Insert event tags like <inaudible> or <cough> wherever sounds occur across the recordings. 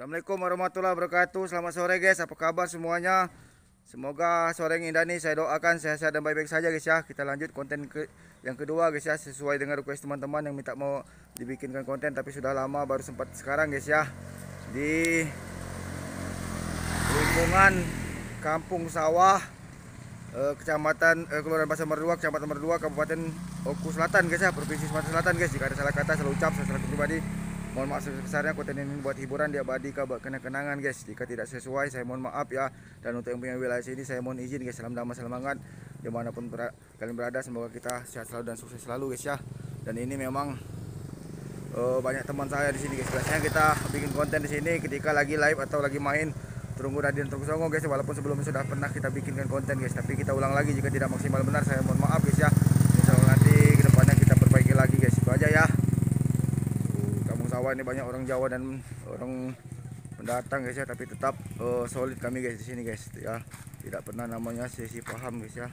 Assalamualaikum warahmatullahi wabarakatuh Selamat sore guys apa kabar semuanya Semoga sore yang indah nih saya doakan sehat-sehat dan baik-baik saja guys ya Kita lanjut konten ke yang kedua guys ya Sesuai dengan request teman-teman yang minta mau dibikinkan konten Tapi sudah lama baru sempat sekarang guys ya Di lingkungan kampung sawah eh, Kecamatan eh, Kelurahan Pasar Merdua Kecamatan Merdua Kabupaten Oku Selatan guys ya Provinsi Sumatera Selatan guys Jika ada salah kata, salah ucap, salah, salah pribadi Mohon maaf sebesar-besarnya konten ini buat hiburan dia abadi buat kenang-kenangan guys. Jika tidak sesuai saya mohon maaf ya. Dan untuk yang punya wilayah sini saya mohon izin guys. Salam damai selamat dimanapun kalian berada. Semoga kita sehat selalu dan sukses selalu guys ya. Dan ini memang uh, banyak teman saya di sini guys. Biasanya kita bikin konten di sini ketika lagi live atau lagi main Terunggu Radin Terunggu Songo guys walaupun sebelumnya sudah pernah kita bikinkan konten guys tapi kita ulang lagi jika tidak maksimal benar saya mohon maaf guys ya insyaallah nanti kedepannya kita perbaiki lagi guys itu aja ya Jawa ini banyak orang Jawa dan orang pendatang guys ya tapi tetap uh, solid kami guys di sini guys ya tidak pernah namanya sesi paham guys ya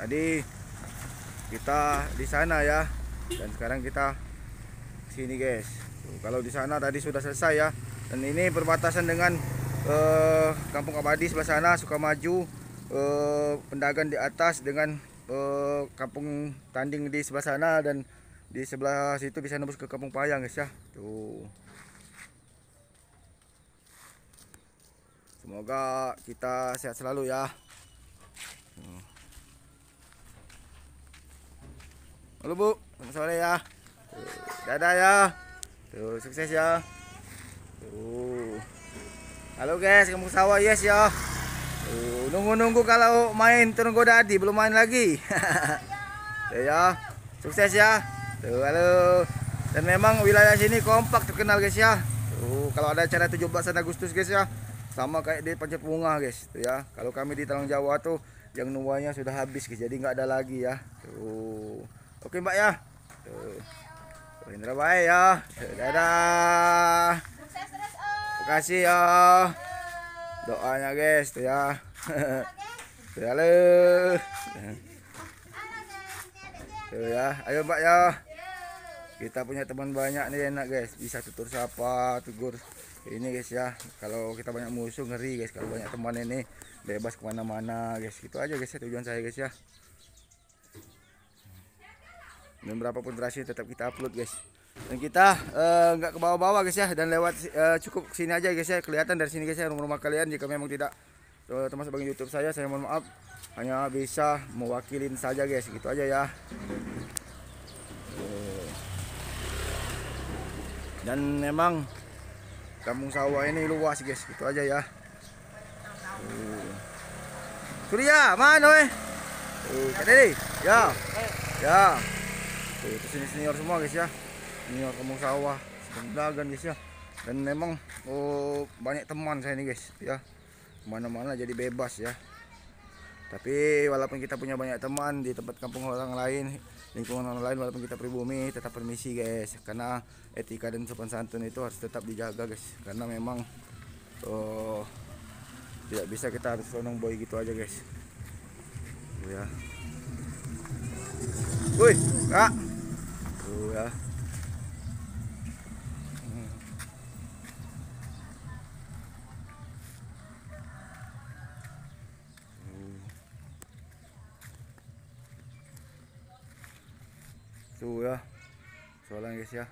tadi kita di sana ya dan sekarang kita sini guys Tuh, kalau di sana tadi sudah selesai ya dan ini perbatasan dengan uh, kampung abadi sebelah sana suka maju uh, eh, pendagang di atas dengan uh, kampung Tanding di sebelah sana dan di sebelah situ bisa nembus ke kampung Payang guys ya tuh semoga kita sehat selalu ya hmm. halo bu selamat sore ya tuh, dadah ya tuh sukses ya tuh halo guys kampung sawah yes ya Nunggu-nunggu kalau main tunggu dadi belum main lagi. Tuh <laughs> ya, ya. Sukses ya. Tuh halo. Dan memang wilayah sini kompak terkenal guys ya. Tuh kalau ada acara 17 Agustus guys ya. Sama kayak di Pancet bunga guys. Tuh ya. Kalau kami di Talang Jawa tuh yang nuanya sudah habis guys. Jadi nggak ada lagi ya. Tuh. Oke Mbak ya. Tuh. Indra baik ya. Tuh, dadah. Terima kasih ya doanya guys tuh ya Halo. <laughs> Ya, Tuh ya, ya, ayo Mbak ya. Kita punya teman banyak nih enak guys, bisa tutur sapa, tegur. Ini guys ya, kalau kita banyak musuh ngeri guys, kalau banyak teman ini bebas kemana-mana guys. itu aja guys ya tujuan saya guys ya. Dan berapapun berhasil tetap kita upload guys dan kita eh, nggak uh, ke bawah-bawah guys ya dan lewat uh, cukup sini aja guys ya kelihatan dari sini guys ya rumah-rumah kalian jika memang tidak teman-teman sebagai YouTube saya saya mohon maaf hanya bisa mewakilin saja guys gitu aja ya dan memang kampung sawah ini luas guys gitu aja ya Surya mana eh tuh ya ya itu sini senior semua guys ya senior kampung sawah sedang guys ya dan memang oh, banyak teman saya ini guys ya mana-mana jadi bebas ya tapi walaupun kita punya banyak teman di tempat kampung orang lain lingkungan orang lain walaupun kita pribumi tetap permisi guys karena etika dan sopan santun itu harus tetap dijaga guys karena memang oh, tidak bisa kita harus lonong boy gitu aja guys oh, ya woi kak Oh ya soalnya guys ya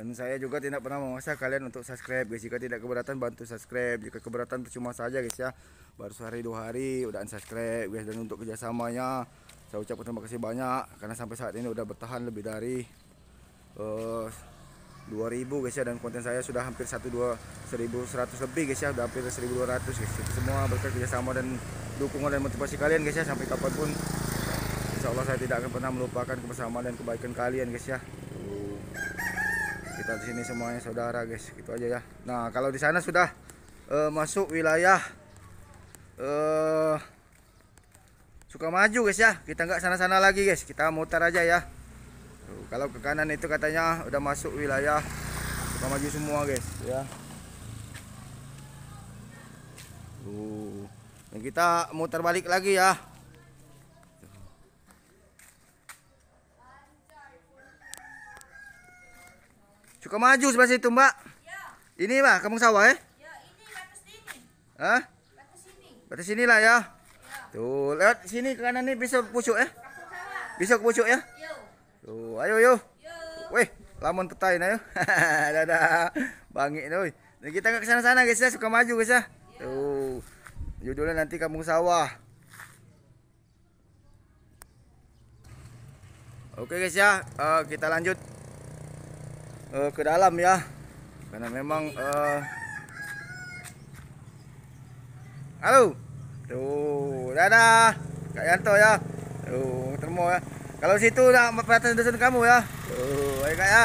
dan saya juga tidak pernah memaksa kalian untuk subscribe guys jika tidak keberatan bantu subscribe jika keberatan percuma saja guys ya baru sehari dua hari udah unsubscribe guys dan untuk kerjasamanya saya ucapkan terima kasih banyak karena sampai saat ini udah bertahan lebih dari uh, eh, 2000 guys ya dan konten saya sudah hampir 1200 1100 lebih guys ya udah hampir 1200 guys itu semua berkat kerjasama dan dukungan dan motivasi kalian guys ya sampai kapanpun Allah saya tidak akan pernah melupakan kebersamaan dan kebaikan kalian guys ya kita di sini semuanya saudara guys gitu aja ya Nah kalau di sana sudah uh, masuk wilayah uh, eh, suka maju guys ya kita nggak sana-sana lagi guys kita mutar aja ya Tuh, kalau ke kanan itu katanya udah masuk wilayah suka maju semua guys ya Tuh. Dan kita mutar balik lagi ya Suka maju sebelah situ, Mbak. Ya. Ini, Mbak, kampung sawah ya? Ya, ini batas sini. Hah? Batas sini. Batas ya. ya. Tuh, lewat sini ke kanan nih bisa pucuk ya? Bisa ke pucuk ya? Yo. Tuh, ayo yo. Yo. Weh, lamun petai ayo. <laughs> Dadah. Bangik nih. Nah, kita ke sana-sana guys ya, suka maju guys ya. ya. Tuh. Judulnya nanti kampung sawah. Oke guys ya, uh, kita lanjut uh, ke dalam ya karena memang uh... halo tuh dadah Kak Yanto ya tuh termo ya kalau situ nak perhatian dosen kamu ya tuh ayo Kak ya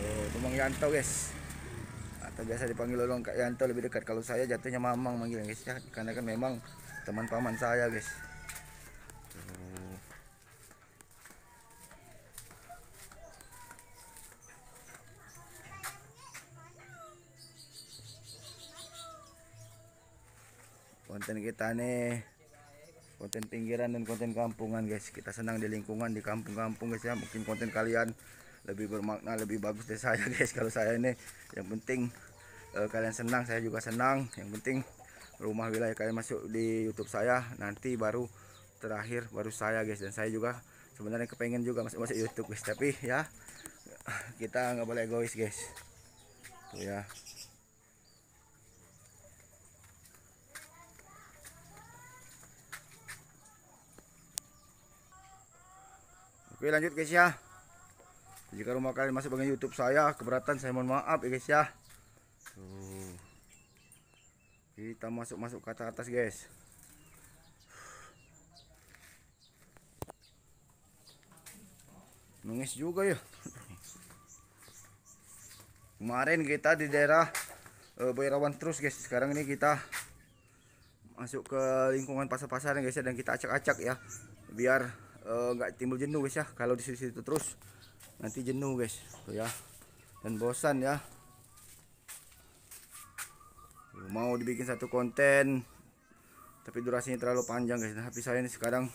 tuh temang Yanto guys atau biasa dipanggil orang Kak Yanto lebih dekat kalau saya jatuhnya Mamang manggil guys ya karena kan memang teman paman saya guys konten kita nih konten pinggiran dan konten kampungan guys kita senang di lingkungan di kampung-kampung guys ya mungkin konten kalian lebih bermakna lebih bagus dari saya <laughs> guys kalau saya ini yang penting eh, kalian senang saya juga senang yang penting rumah wilayah kalian masuk di YouTube saya nanti baru terakhir baru saya guys dan saya juga sebenarnya kepengen juga masuk masuk YouTube guys tapi ya kita nggak boleh egois guys tuh ya Oke lanjut guys ya Jika rumah kalian masuk bagian youtube saya Keberatan saya mohon maaf ya guys ya Tuh. Kita masuk-masuk ke atas guys Nungis juga ya Kemarin kita di daerah uh, eh, Bayrawan terus guys Sekarang ini kita Masuk ke lingkungan pasar-pasar guys ya Dan kita acak-acak ya Biar Eh, nggak uh, timbul jenuh guys ya kalau di situ-situ terus nanti jenuh guys tuh ya dan bosan ya mau dibikin satu konten tapi durasinya terlalu panjang guys nah, tapi saya ini sekarang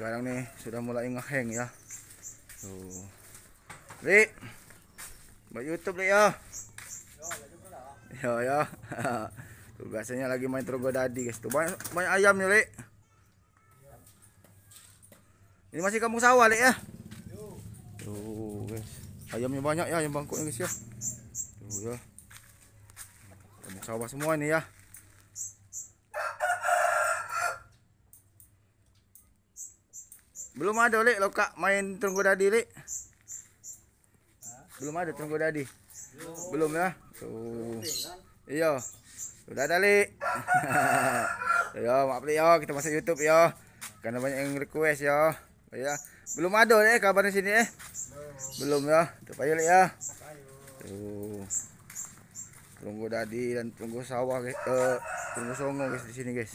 sekarang nih sudah mulai ngeheng ya tuh li buat YouTube nih ya ya ya <laughs> tuh lagi main trogodadi guys tuh banyak, banyak ayam nih Ri ini masih kampung sawah, Lek ya. Tuh, guys. Ayamnya banyak ya, ayam bangkoknya, guys ya. Tuh ya. Kampung sawah semua ini ya. Belum ada, Lek, lo Kak main tunggu dadi, Lek. Belum ada tunggu dadi. Belum ya. Tuh. Kan? Iya. Sudah ada, Lek. <laughs> ya, maaf Lek ya, kita masuk YouTube ya. Karena banyak yang request ya ya belum ada eh kabarnya sini eh belum, belum ya terpayu ya tuh tunggu dadi dan tunggu sawah guys eh, tunggu songo guys di sini guys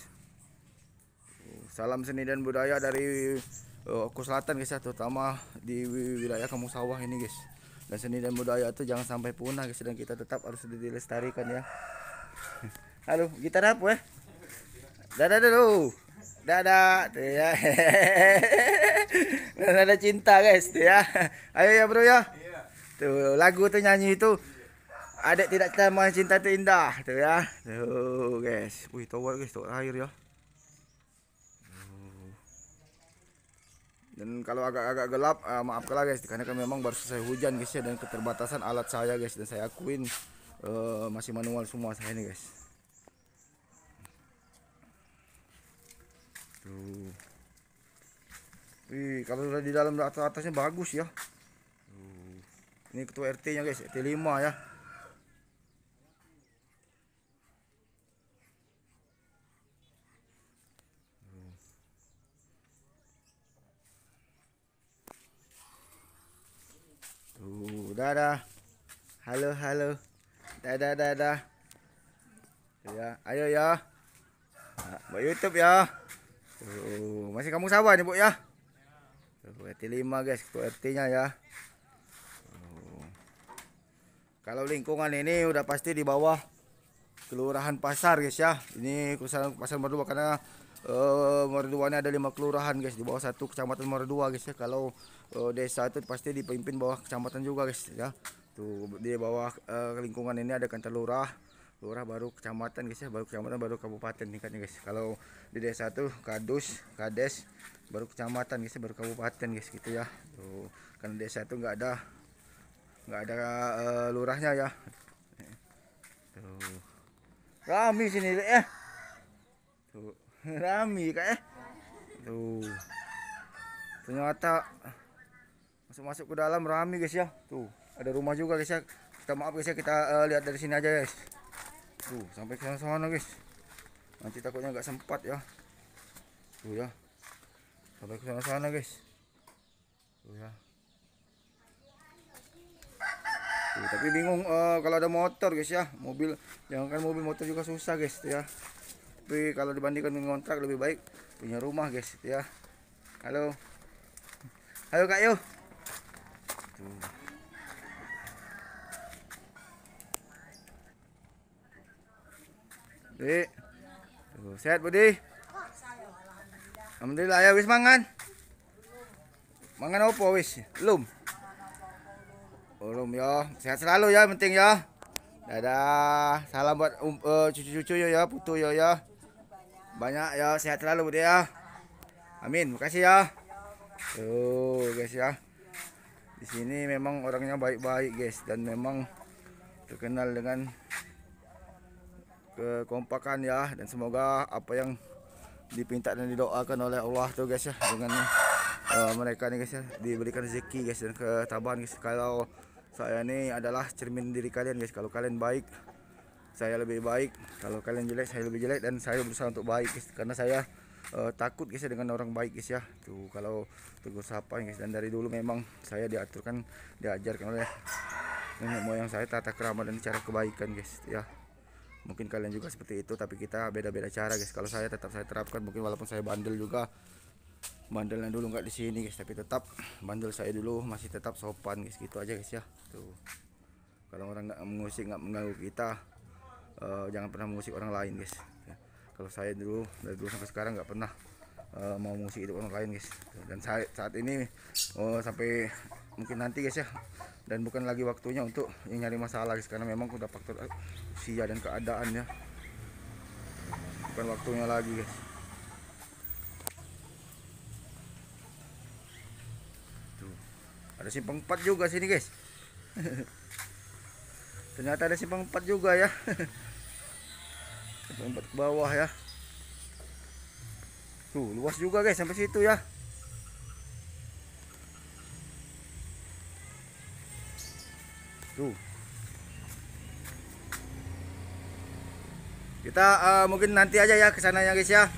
salam seni dan budaya dari uh, Oku Selatan guys ya terutama di wilayah kamu Sawah ini guys dan seni dan budaya itu jangan sampai punah guys dan kita tetap harus dilestarikan ya halo gitar apa ya dadah dulu dadah tuh ya <laughs> ada cinta guys tuh ya ayo ya bro ya iya. tuh lagu tuh nyanyi itu adik tidak tahu cinta tuh indah tuh ya tuh guys wih tawar guys tuh air ya dan kalau agak-agak gelap uh, maafkanlah guys karena kan memang baru selesai hujan guys ya dan keterbatasan alat saya guys dan saya akuin eh, masih manual semua saya ini guys tuh wih kalau di dalam atas atasnya bagus ya tuh. ini ketua RT nya guys RT 5 ya Tuh, dadah. Halo, halo. Dadah, dadah. Ya, ayo ya. Nah, buat YouTube ya. Tuh, masih kamu sawah nih, Bu ya. Tuh, RT 5 guys, RT-nya ya. Kalau lingkungan ini udah pasti di bawah Kelurahan Pasar guys ya. Ini Kelurahan Pasar Merdu karena uh, Merduanya ada lima kelurahan guys di bawah satu kecamatan Merdua guys ya. Kalau e, desa itu pasti dipimpin bawah kecamatan juga guys ya. Tuh di bawah e, lingkungan ini ada kantor lurah lurah baru kecamatan guys ya baru kecamatan baru kabupaten tingkatnya guys kalau di desa tuh kadus kades baru kecamatan guys ya, baru kabupaten guys gitu ya tuh karena desa itu nggak ada nggak ada uh, lurahnya ya tuh rami sini eh tuh <laughs> rami kayak eh. tuh ternyata masuk masuk ke dalam rami guys ya tuh ada rumah juga guys ya kita maaf guys ya kita uh, lihat dari sini aja guys tuh sampai ke sana guys nanti takutnya nggak sempat ya tuh ya sampai ke sana guys tuh ya tuh, tapi bingung uh, kalau ada motor guys ya mobil jangan kan mobil motor juga susah guys ya tapi kalau dibandingkan dengan kontrak lebih baik punya rumah guys ya halo halo kak yo tuh Di. Tuh, sehat Budi. Alhamdulillah ya wis mangan. Mangan opo wis? Belum. Belum oh, ya. Sehat selalu ya penting ya. Dadah. Salam buat um, uh, cucu-cucu yo ya, ya, putu ya ya. Banyak ya, sehat selalu Budi ya. Amin. Makasih ya. Tuh, guys ya. Di sini memang orangnya baik-baik guys dan memang terkenal dengan kekompakan ya dan semoga apa yang dipinta dan didoakan oleh Allah tuh guys ya dengan uh, mereka nih guys ya diberikan rezeki guys dan ketabahan guys kalau saya ini adalah cermin diri kalian guys kalau kalian baik saya lebih baik kalau kalian jelek saya lebih jelek dan saya berusaha untuk baik guys karena saya uh, takut guys ya dengan orang baik guys ya tuh kalau tegur sapa guys dan dari dulu memang saya diaturkan diajarkan oleh nenek moyang saya tata kerama dan cara kebaikan guys ya mungkin kalian juga seperti itu tapi kita beda-beda cara guys kalau saya tetap saya terapkan mungkin walaupun saya bandel juga bandelnya dulu nggak di sini guys tapi tetap bandel saya dulu masih tetap sopan guys gitu aja guys ya tuh kalau orang nggak mengusik nggak mengganggu kita uh, jangan pernah mengusik orang lain guys ya. kalau saya dulu dari dulu sampai sekarang nggak pernah uh, mau mengusik hidup orang lain guys dan saat saat ini oh, sampai mungkin nanti guys ya dan bukan lagi waktunya untuk nyari masalah lagi, karena memang udah faktor usia dan keadaan ya bukan waktunya lagi guys tuh ada simpang 4 juga sini guys <laughs> ternyata ada simpang 4 juga ya <laughs> simpang 4 ke bawah ya tuh luas juga guys sampai situ ya tuh kita uh, mungkin nanti aja ya ke sana ya guys ya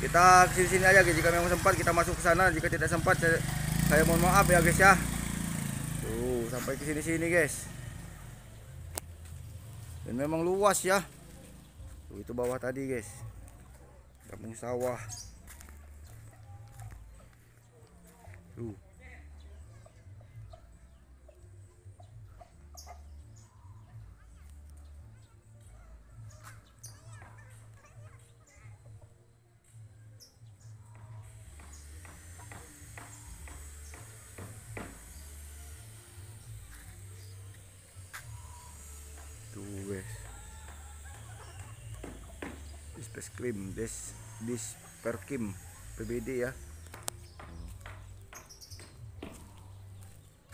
kita kesini sini aja guys jika memang sempat kita masuk ke sana jika tidak sempat saya, saya mohon maaf ya guys ya tuh sampai ke sini sini guys dan memang luas ya tuh, itu bawah tadi guys kampung sawah tuh reskrim des this perkim PBD ya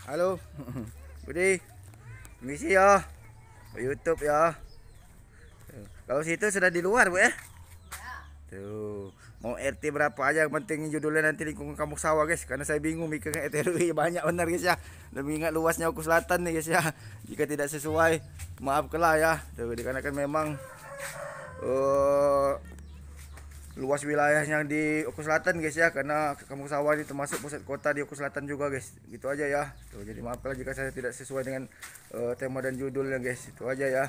halo <laughs> Budi misi ya YouTube ya kalau situ sudah di luar bu ya, ya. tuh mau RT berapa aja penting judulnya nanti lingkungan kampung sawah guys karena saya bingung mikirnya RT banyak benar guys ya Lebih ingat luasnya aku selatan nih guys ya jika tidak sesuai maaf kelah ya tuh dikarenakan memang uh, luas wilayahnya di Oku Selatan guys ya karena Kampung Sawah ini termasuk pusat kota di Oku Selatan juga guys gitu aja ya Tuh, jadi kalau jika saya tidak sesuai dengan uh, tema dan judulnya guys itu aja ya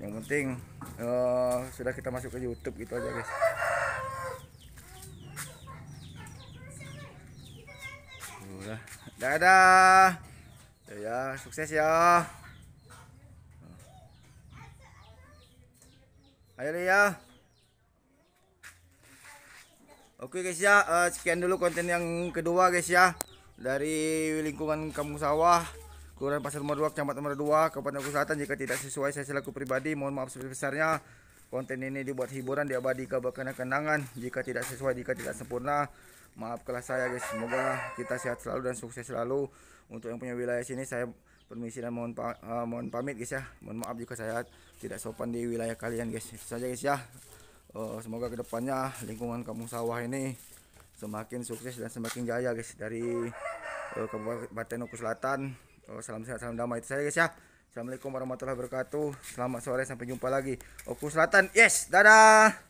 yang penting uh, sudah kita masuk ke YouTube gitu aja guys udah dadah ya sukses ya ayo ya Oke guys ya, uh, sekian dulu konten yang kedua guys ya dari lingkungan Kampung Sawah, Kelurahan Pasar Nomor 2, Kecamatan Nomor 2, Kabupaten Selatan. Jika tidak sesuai saya selaku pribadi mohon maaf sebesar-besarnya. Konten ini dibuat hiburan, diabadikan bahkan kenangan. Jika tidak sesuai, jika tidak sempurna, maaf kelas saya guys. Semoga kita sehat selalu dan sukses selalu. Untuk yang punya wilayah sini saya permisi dan mohon pa uh, mohon pamit guys ya mohon maaf jika saya tidak sopan di wilayah kalian guys itu saja guys ya uh, semoga kedepannya lingkungan kamu sawah ini semakin sukses dan semakin jaya guys dari uh, Kabupaten Oku Selatan uh, salam sehat salam damai itu saja guys ya Assalamualaikum warahmatullahi wabarakatuh selamat sore sampai jumpa lagi Oku Selatan yes dadah